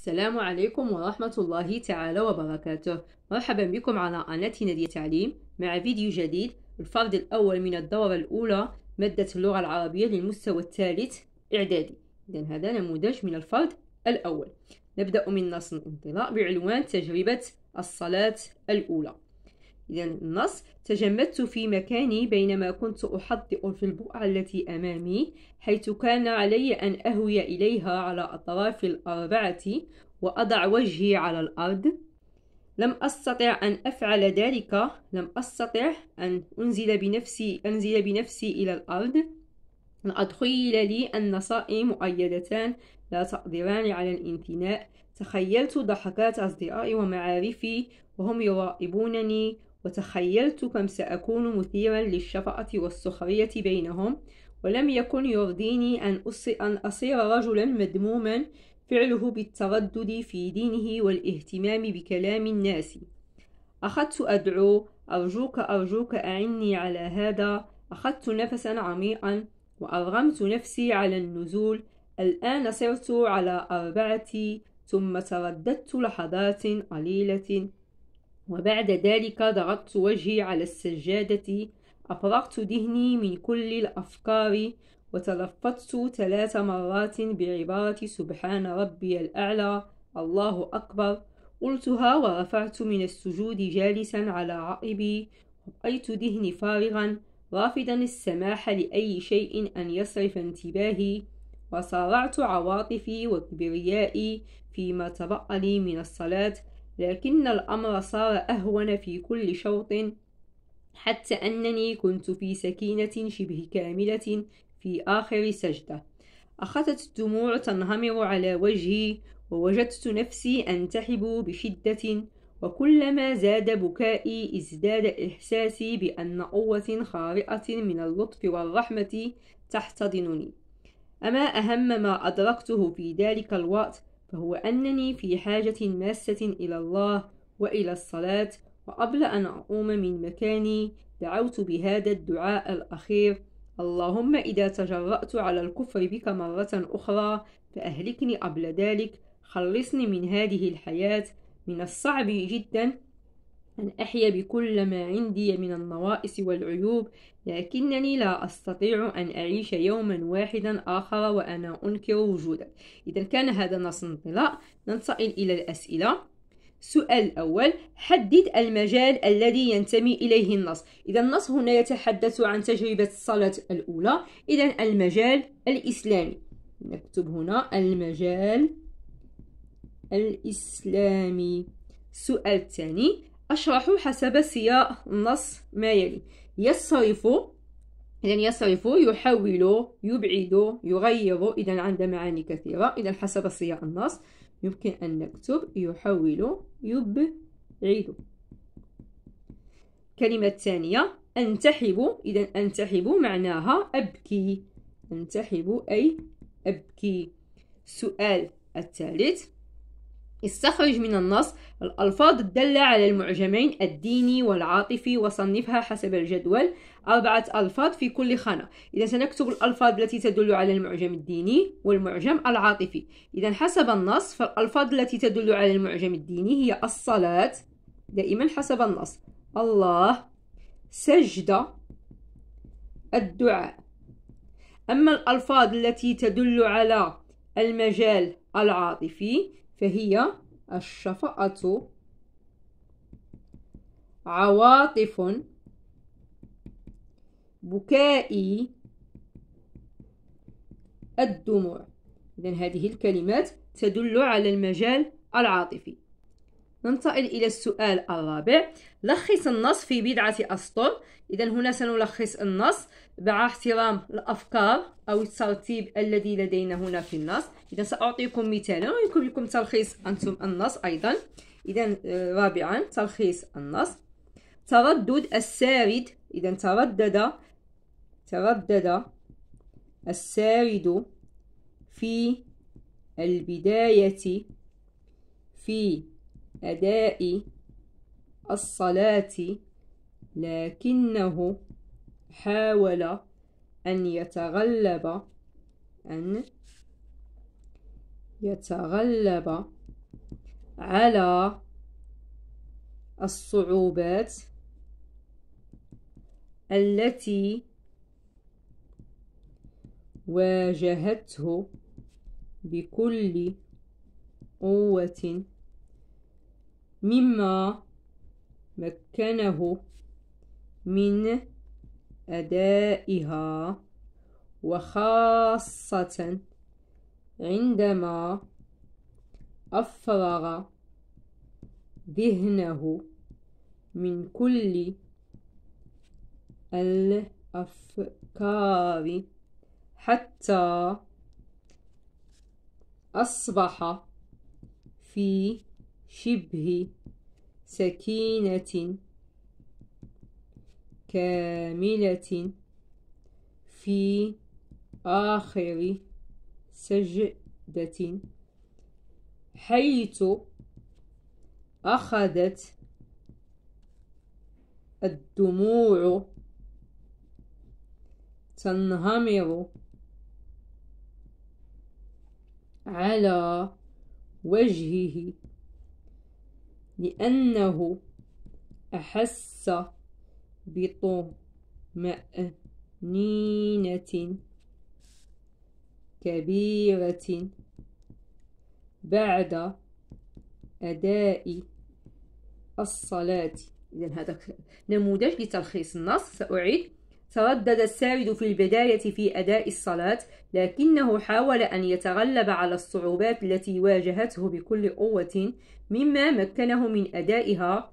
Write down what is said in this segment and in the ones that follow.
السلام عليكم ورحمة الله تعالى وبركاته مرحبا بكم على قناة نادية تعليم مع فيديو جديد الفرد الأول من الدورة الأولى مادة اللغة العربية للمستوى الثالث إعدادي إذا هذا نموذج من الفرد الأول نبدأ من نص الانطلاق بعنوان تجربة الصلاة الأولى إذا النص تجمدت في مكاني بينما كنت أحضئ في البقعة التي أمامي حيث كان علي أن أهوي إليها على أطراف الأربعة وأضع وجهي على الأرض لم أستطع أن أفعل ذلك لم أستطع أن أنزل بنفسي أنزل بنفسي إلى الأرض لقد خيل لي أن صائي مؤيدتان لا تقدران على الانثناء تخيلت ضحكات أصدقائي ومعارفي وهم يراقبونني وتخيلت كم سأكون مثيرا للشفقة والسخرية بينهم ولم يكن يرضيني أن, أصير رجلا مذموما فعله بالتردد في دينه والاهتمام بكلام الناس أخذت أدعو أرجوك أرجوك أعني على هذا أخذت نفسا عميقا وأرغمت نفسي على النزول الآن صرت على أربعة ثم ترددت لحظات قليلة وبعد ذلك ضغطت وجهي على السجادة أفرغت ذهني من كل الأفكار وتلفظت ثلاث مرات بعبارة سبحان ربي الأعلى الله أكبر قلتها ورفعت من السجود جالسا على عقبي وبقيت ذهني فارغا رافضا السماح لأي شيء أن يصرف انتباهي وصارعت عواطفي وكبريائي فيما تبقى لي من الصلاة لكن الأمر صار أهون في كل شوط حتى أنني كنت في سكينة شبه كاملة في آخر سجدة أخذت الدموع تنهمر على وجهي ووجدت نفسي أنتحب بشدة وكلما زاد بكائي ازداد إحساسي بأن قوة خارقة من اللطف والرحمة تحتضنني أما أهم ما أدركته في ذلك الوقت فهو أنني في حاجة ماسة إلى الله وإلى الصلاة وقبل أن أقوم من مكاني دعوت بهذا الدعاء الأخير اللهم إذا تجرأت على الكفر بك مرة أخرى فأهلكني قبل ذلك خلصني من هذه الحياة من الصعب جدا أن أحيا بكل ما عندي من النواقص والعيوب لكنني لا أستطيع أن أعيش يوما واحدا آخر وأنا أنكر وجودك إذا كان هذا نص انطلاق ننتقل إلى الأسئلة سؤال الأول حدد المجال الذي ينتمي إليه النص إذا النص هنا يتحدث عن تجربة الصلاة الأولى إذا المجال الإسلامي نكتب هنا المجال الإسلامي السؤال الثاني أشرح حسب سياق النص ما يلي يصرف إذا يصرف يحول يبعد يغير إذا عند معاني كثيرة إذا حسب سياق النص يمكن أن نكتب يحول يبعد الكلمة الثانية أنتحب إذا أنتحب معناها أبكي أنتحب أي أبكي السؤال الثالث استخرج من النص الألفاظ الدالة على المعجمين الديني والعاطفي وصنفها حسب الجدول أربعة ألفاظ في كل خانة إذا سنكتب الألفاظ التي تدل على المعجم الديني والمعجم العاطفي إذا حسب النص فالألفاظ التي تدل على المعجم الديني هي الصلاة دائما حسب النص الله سجدة الدعاء أما الألفاظ التي تدل على المجال العاطفي فهي الشفقة عواطف بكائي الدموع إذا هذه الكلمات تدل على المجال العاطفي ننتقل إلى السؤال الرابع لخص النص في بضعة أسطر إذا هنا سنلخص النص مع احترام الافكار او الترتيب الذي لدينا هنا في النص اذا ساعطيكم مثالا ويكون لكم تلخيص انتم النص ايضا اذا آه، رابعا تلخيص النص تردد السارد اذا تردد تردد السارد في البداية في أداء الصلاة لكنه حاول أن يتغلب أن يتغلب على الصعوبات التي واجهته بكل قوة مما مكنه من أدائها وخاصة عندما أفرغ ذهنه من كل الأفكار حتى أصبح في شبه سكينة كاملة في آخر سجدة حيث أخذت الدموع تنهمر على وجهه لأنه أحس بطمأنينة كبيرة بعد أداء الصلاة إذا هذا نموذج لتلخيص النص سأعيد تردد السارد في البداية في أداء الصلاة لكنه حاول أن يتغلب على الصعوبات التي واجهته بكل قوة مما مكنه من أدائها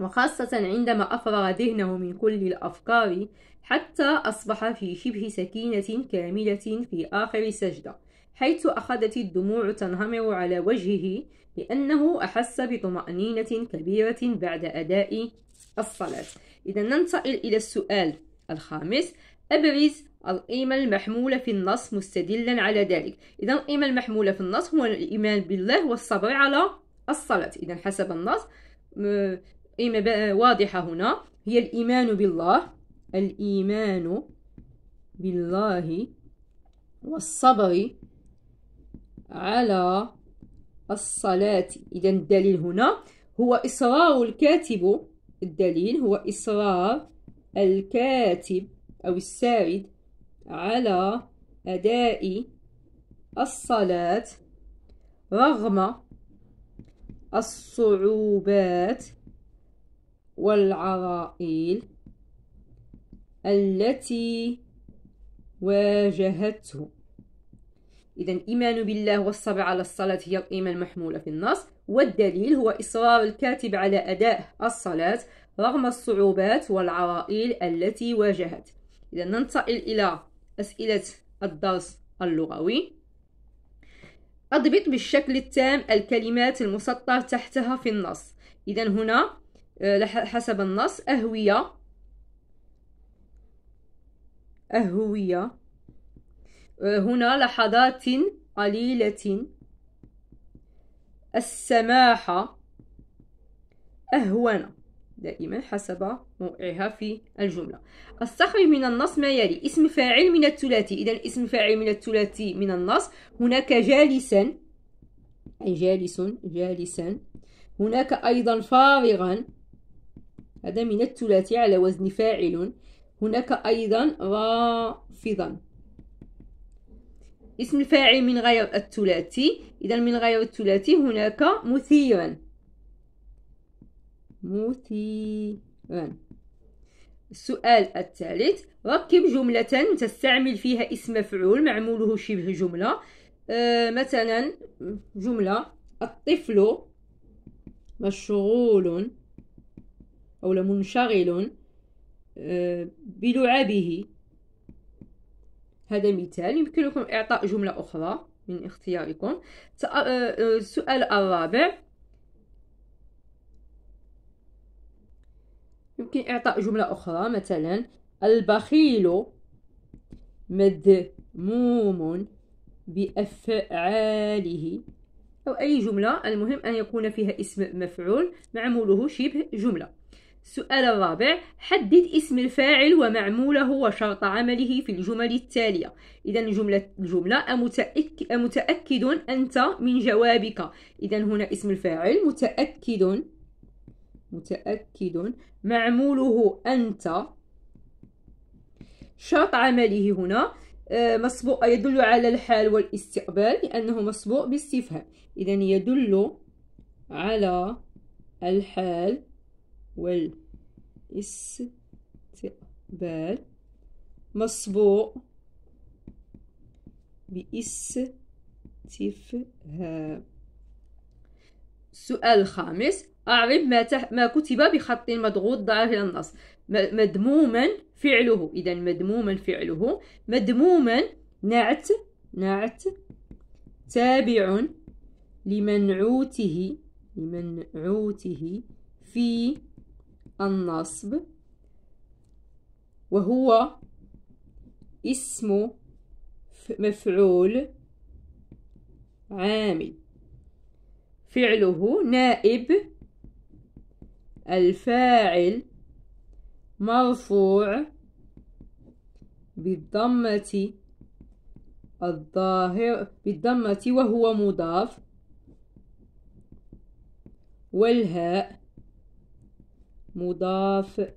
وخاصة عندما أفرغ ذهنه من كل الأفكار حتى أصبح في شبه سكينة كاملة في آخر سجدة حيث أخذت الدموع تنهمر على وجهه لأنه أحس بطمأنينة كبيرة بعد أداء الصلاة إذا ننتقل إلى السؤال الخامس أبرز القيمة المحمولة في النص مستدلا على ذلك إذا القيمة المحمولة في النص هو الإيمان بالله والصبر على الصلاة إذا حسب النص واضحة هنا هي الإيمان بالله الإيمان بالله والصبر على الصلاة إذا الدليل هنا هو إصرار الكاتب الدليل هو إصرار الكاتب أو السارد على أداء الصلاة رغم الصعوبات والعرائيل التي واجهته إذا الإيمان بالله والصبر على الصلاة هي القيمة المحمولة في النص والدليل هو إصرار الكاتب على أداء الصلاة رغم الصعوبات والعرائل التي واجهت إذا ننتقل إلى أسئلة الدرس اللغوي أضبط بالشكل التام الكلمات المسطر تحتها في النص إذا هنا آه، حسب النص أهوية أهوية آه، هنا لحظات قليلة السماحة أهون دائما حسب موقعها في الجملة استخرج من النص ما يلي اسم فاعل من الثلاثي إذا اسم فاعل من الثلاثي من النص هناك جالسا أي جالس جالسا هناك أيضا فارغا هذا من الثلاثي على وزن فاعل هناك أيضا رافضا اسم الفاعل من غير الثلاثي إذا من غير الثلاثي هناك مثيرا مثيرا السؤال الثالث ركب جملة تستعمل فيها اسم مفعول معموله شبه جملة أه مثلا جملة الطفل مشغول أو لمنشغل آه، بلعبه هذا مثال يمكنكم إعطاء جملة أخرى من اختياركم آه، آه، السؤال الرابع يمكن إعطاء جملة أخرى مثلا البخيل مذموم بأفعاله أو أي جملة المهم أن يكون فيها اسم مفعول معموله شبه جملة السؤال الرابع حدد اسم الفاعل ومعموله وشرط عمله في الجمل التالية إذا الجملة الجملة أمتأك أمتأكد أنت من جوابك إذا هنا اسم الفاعل متأكد متأكد معموله أنت شرط عمله هنا آه، مسبوق يدل على الحال والاستقبال لأنه مسبوق باستفهام إذا يدل على الحال والاستقبال مصبوغ باستفهام السؤال الخامس أعرف ما, تح... ما كتب بخط مضغوط الى النص مدموما فعله إذا مدموما فعله مدموما نعت نعت تابع لمنعوته لمنعوته في النصب وهو اسم مفعول عامل فعله نائب الفاعل مرفوع بالضمة الظاهر بالضمة وهو مضاف والهاء مضاف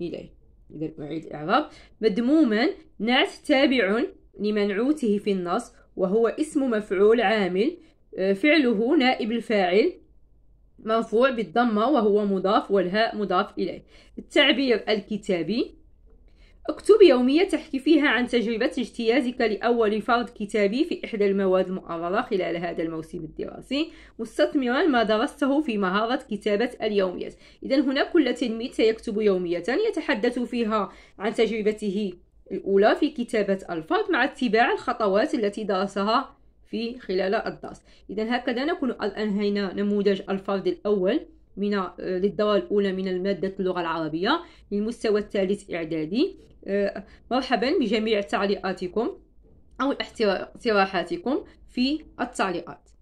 إليه إذا أعيد الإعراب مدموما نعت تابع لمنعوته في النص وهو اسم مفعول عامل آه، فعله نائب الفاعل مرفوع بالضمة وهو مضاف والهاء مضاف إليه التعبير الكتابي اكتب يومية تحكي فيها عن تجربة اجتيازك لأول فرض كتابي في إحدى المواد المؤررة خلال هذا الموسم الدراسي مستثمرا ما درسته في مهارة كتابة اليوميات إذا هنا كل تلميذ سيكتب يومية يتحدث فيها عن تجربته الأولى في كتابة الفرض مع اتباع الخطوات التي درسها في خلال الدرس إذا هكذا نكون أنهينا نموذج الفرض الأول من آه، للدورة الأولى من المادة اللغة العربية للمستوى الثالث إعدادي آه، مرحبا بجميع تعليقاتكم أو اقتراحاتكم في التعليقات